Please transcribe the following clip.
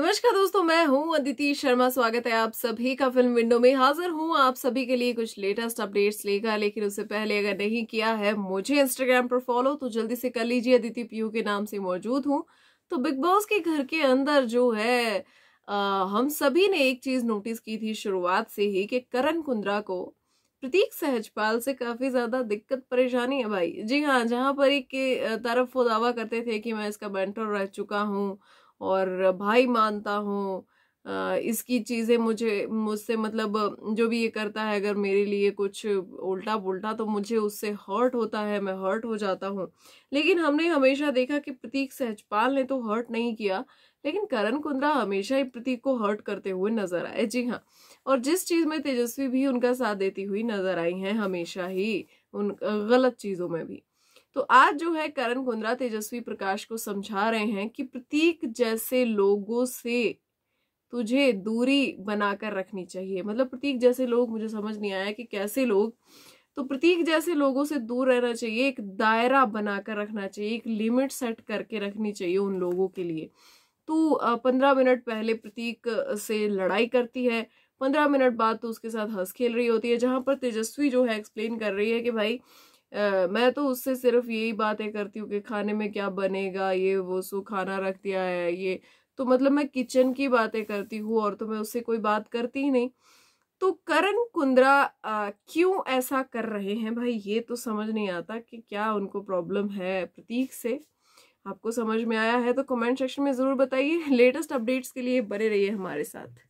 नमस्कार दोस्तों मैं हूं अदिति शर्मा स्वागत है आप सभी का फिल्म विंडो में हाजिर हूं आप सभी के लिए कुछ लेटेस्ट अपडेट्स लेकर लेकिन उससे पहले अगर नहीं किया है मुझे इंस्टाग्राम पर फॉलो तो जल्दी से कर लीजिए अदिति पीयू के नाम से मौजूद हूं तो बिग बॉस के घर के अंदर जो है आ, हम सभी ने एक चीज नोटिस की थी शुरुआत से ही कि करण कुंद्रा को प्रतीक सहजपाल से काफी ज्यादा दिक्कत परेशानी है भाई जी हाँ जहाँ पर एक तरफ वो दावा करते थे कि मैं इसका मेंटर रह चुका हूँ और भाई मानता हूँ इसकी चीज़ें मुझे मुझसे मतलब जो भी ये करता है अगर मेरे लिए कुछ उल्टा पुल्टा तो मुझे उससे हर्ट होता है मैं हर्ट हो जाता हूँ लेकिन हमने हमेशा देखा कि प्रतीक सहजपाल ने तो हर्ट नहीं किया लेकिन करण कुंद्रा हमेशा ही प्रतीक को हर्ट करते हुए नजर आए जी हाँ और जिस चीज़ में तेजस्वी भी उनका साथ देती हुई नजर आई हैं हमेशा ही उन गलत चीज़ों में भी तो आज जो है करण कुंद्रा तेजस्वी प्रकाश को समझा रहे हैं कि प्रतीक जैसे लोगों से तुझे दूरी बनाकर रखनी चाहिए मतलब प्रतीक जैसे लोग मुझे समझ नहीं आया कि कैसे लोग तो प्रतीक जैसे लोगों से दूर रहना चाहिए एक दायरा बनाकर रखना चाहिए एक लिमिट सेट करके रखनी चाहिए उन लोगों के लिए तू तो, पंद्रह मिनट पहले प्रतीक से लड़ाई करती है पंद्रह मिनट बाद तो उसके साथ हंस खेल रही होती है जहाँ पर तेजस्वी जो है एक्सप्लेन कर रही है कि भाई मैं तो उससे सिर्फ यही बातें करती हूँ कि खाने में क्या बनेगा ये वो सो खाना रख दिया है ये तो मतलब मैं किचन की बातें करती हूँ और तो मैं उससे कोई बात करती ही नहीं तो करण कुंद्रा क्यों ऐसा कर रहे हैं भाई ये तो समझ नहीं आता कि क्या उनको प्रॉब्लम है प्रतीक से आपको समझ में आया है तो कमेंट सेक्शन में ज़रूर बताइए लेटेस्ट अपडेट्स के लिए बने रहिए हमारे साथ